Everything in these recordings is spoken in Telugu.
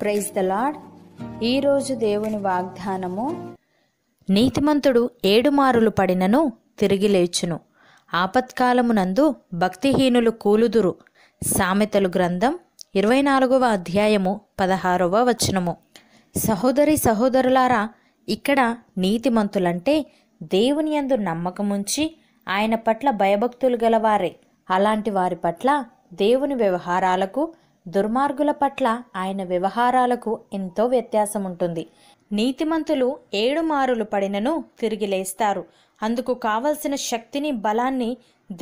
ప్రైజ్ ద లాడ్ ఈరోజు దేవుని వాగ్దానము నీతిమంతుడు ఏడు మారులు పడినను తిరిగి లేచును ఆపత్కాలమునందు భక్తిహీనులు కూలుదురు సామెతలు గ్రంథం ఇరవై నాలుగవ అధ్యాయము పదహారవ వచనము సహోదరి సహోదరులారా ఇక్కడ నీతిమంతులంటే దేవుని యందు నమ్మకముంచి ఆయన పట్ల భయభక్తులు గలవారే అలాంటి వారి పట్ల దేవుని వ్యవహారాలకు దుర్మార్గుల పట్ల ఆయన వ్యవహారాలకు ఎంతో వ్యత్యాసం ఉంటుంది నీతిమంతులు ఏడు మారులు పడినను తిరిగి లేస్తారు అందుకు కావలసిన శక్తిని బలాన్ని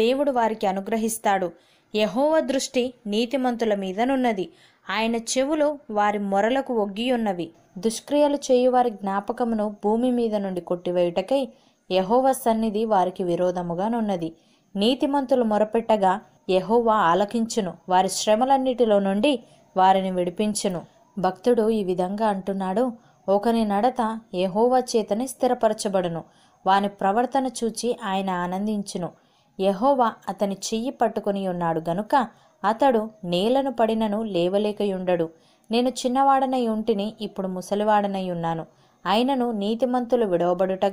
దేవుడు వారికి అనుగ్రహిస్తాడు యహోవ దృష్టి నీతిమంతుల మీదనున్నది ఆయన చెవులు వారి మొరలకు ఒగ్గియున్నవి దుష్క్రియలు చేయువారి జ్ఞాపకమును భూమి మీద నుండి కొట్టివేయుటకై యహోవ సన్నిధి వారికి విరోధముగానున్నది నీతిమంతులు మొరపెట్టగా యహోవా ఆలకించును వారి శ్రమలన్నిటిలో నుండి వారిని విడిపించును భక్తుడు ఈ విధంగా అంటున్నాడు ఒకని నడత యహోవా చేతని స్థిరపరచబడును వాని ప్రవర్తన చూచి ఆయన ఆనందించును యహోవా అతని చెయ్యి పట్టుకుని ఉన్నాడు గనుక అతడు నేలను పడినను లేవలేకయుండడు నేను చిన్నవాడనై ఉంటిని ఇప్పుడు ముసలివాడనై ఉన్నాను ఆయనను నీతిమంతులు విడవబడుట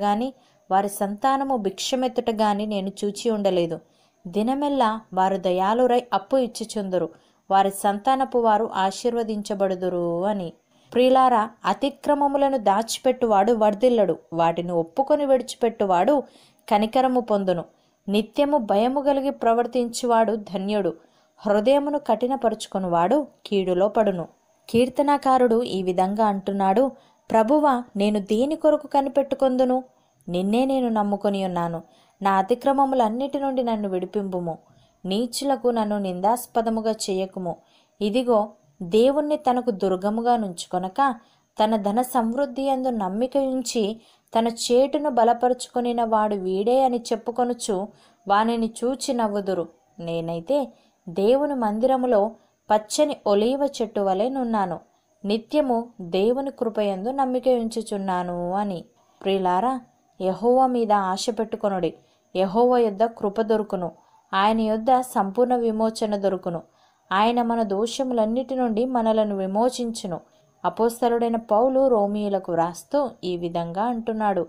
వారి సంతానము భిక్షమెత్తుట గాని నేను చూచి ఉండలేదు దినమెల్లా వారు దయాలురై అప్పు ఇచ్చిచుందురు వారి సంతానపు వారు ఆశీర్వదించబడుదురు అని ప్రియులారా అతిక్రమములను దాచిపెట్టువాడు వర్ధిల్లడు వాటిని ఒప్పుకొని విడిచిపెట్టువాడు కనికరము పొందును నిత్యము భయము కలిగి ప్రవర్తించువాడు ధన్యుడు హృదయమును కఠినపరుచుకునివాడు కీడులో పడును కీర్తనాకారుడు ఈ విధంగా అంటున్నాడు ప్రభువా నేను దేని కొరకు కనిపెట్టుకొందును నిన్నే నేను నమ్ముకొని ఉన్నాను నా అతిక్రమములన్నిటి నుండి నన్ను విడిపింపుము నీచులకు నన్ను నిందాస్పదముగా చేయకుము ఇదిగో దేవుణ్ణి తనకు దుర్గముగా నుంచుకొనక తన ధన సమృద్ధి అందు నమ్మిక ఉంచి తన చేటును బలపరుచుకొనిన వాడు వీడే అని చెప్పుకొనుచు వానిని చూచి నవ్వుదురు నేనైతే దేవుని మందిరములో పచ్చని ఒలీవ చెట్టు వలె నున్నాను నిత్యము దేవుని కృపయందు నమ్మిక ఉంచుచున్నాను అని ప్రిలారా యహోవ మీద ఆశ పెట్టుకొనుడి యహోవ యొద్ద కృప దొరుకును ఆయన యొద్ద సంపూర్ణ విమోచన దొరుకును ఆయన మన దోషములన్నిటి నుండి మనలను విమోచించును అపోస్తరుడైన పౌలు రోమియులకు వ్రాస్తూ ఈ విధంగా అంటున్నాడు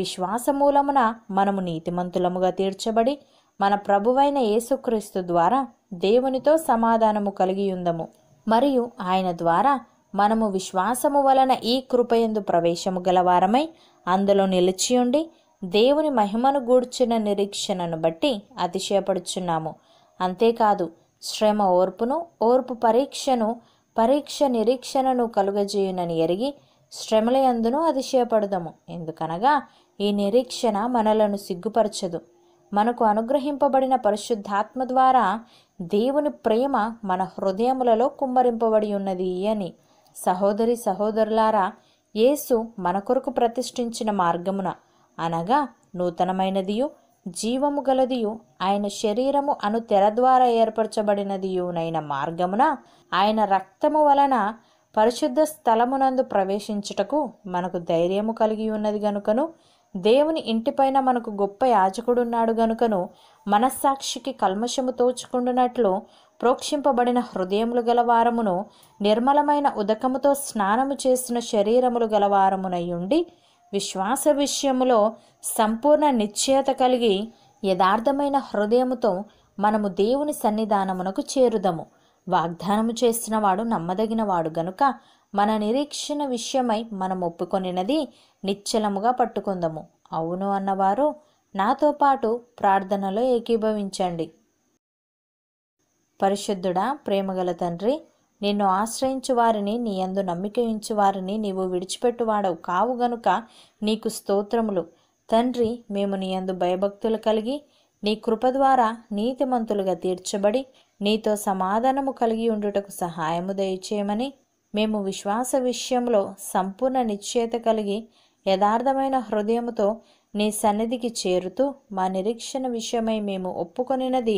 విశ్వాసమూలమున మనము నీతిమంతులముగా తీర్చబడి మన ప్రభువైన యేసుక్రీస్తు ద్వారా దేవునితో సమాధానము కలిగి ఉందము మరియు ఆయన ద్వారా మనము విశ్వాసము వలన ఈ కృపయందు ప్రవేశము గలవారమై అందులో నిలిచియుండి దేవుని మహిమను గూడ్చిన నిరీక్షణను బట్టి అతిశయపడుచున్నాము అంతేకాదు శ్రమ ఓర్పును ఓర్పు పరీక్షను పరీక్ష నిరీక్షణను కలుగజేయునని ఎరిగి శ్రమలయందును అతిశయపడదము ఎందుకనగా ఈ నిరీక్షణ మనలను సిగ్గుపరచదు మనకు అనుగ్రహింపబడిన పరిశుద్ధాత్మ ద్వారా దేవుని ప్రేమ మన హృదయములలో కుమ్మరింపబడి ఉన్నది అని సహోదరి సహోదరులారా యేసు మన కొరకు ప్రతిష్ఠించిన మార్గమున అనగా నూతనమైనదియు జీవము గలదియు ఆయన శరీరము అను తెర ద్వారా ఏర్పరచబడినదియునైన మార్గమున ఆయన రక్తము వలన పరిశుద్ధ స్థలమునందు ప్రవేశించుటకు మనకు ధైర్యము కలిగి ఉన్నది గనుకను దేవుని ఇంటిపైన మనకు గొప్ప యాజకుడున్నాడు గనుకను మనస్సాక్షికి కల్మషము తోచుకుండునట్లు ప్రోక్షింపబడిన హృదయములు గలవారమును నిర్మలమైన ఉదకముతో స్నానము చేసిన శరీరములు గలవారమునయుండి విశ్వాస విషయములో సంపూర్ణ నిశ్చయత కలిగి యథార్థమైన హృదయముతో మనము దేవుని సన్నిధానమునకు చేరుదము వాగ్దానము చేసినవాడు నమ్మదగినవాడు గనుక మన నిరీక్షణ విషయమై మనం ఒప్పుకొనినది నిశ్చలముగా పట్టుకుందము అవును అన్నవారు నాతో పాటు ప్రార్థనలో ఏకీభవించండి పరిశుద్ధుడా ప్రేమగల తండ్రి నిన్ను ఆశ్రయించు వారిని నీ యందు నమ్మికయించు వారిని నీవు విడిచిపెట్టువాడవు కావు గనుక నీకు స్తోత్రములు తండ్రి మేము నీ యందు భయభక్తులు కలిగి నీ కృప ద్వారా నీతిమంతులుగా తీర్చబడి నీతో సమాధానము కలిగి ఉండుటకు సహాయము దయచేయమని మేము విశ్వాస విషయంలో సంపూర్ణ నిశ్చయత కలిగి యథార్థమైన హృదయముతో నీ సన్నిధికి చేరుతూ మా నిరీక్షణ విషయమై మేము ఒప్పుకొనినది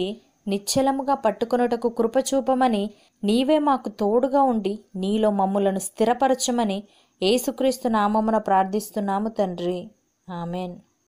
నిశ్చలముగా పట్టుకొనుటకు కృపచూపమని నీవే మాకు తోడుగా ఉండి నీలో మమ్ములను స్థిరపరచమని ఏసుక్రీస్తు నామమున ప్రార్థిస్తున్నాము తండ్రి ఆమెన్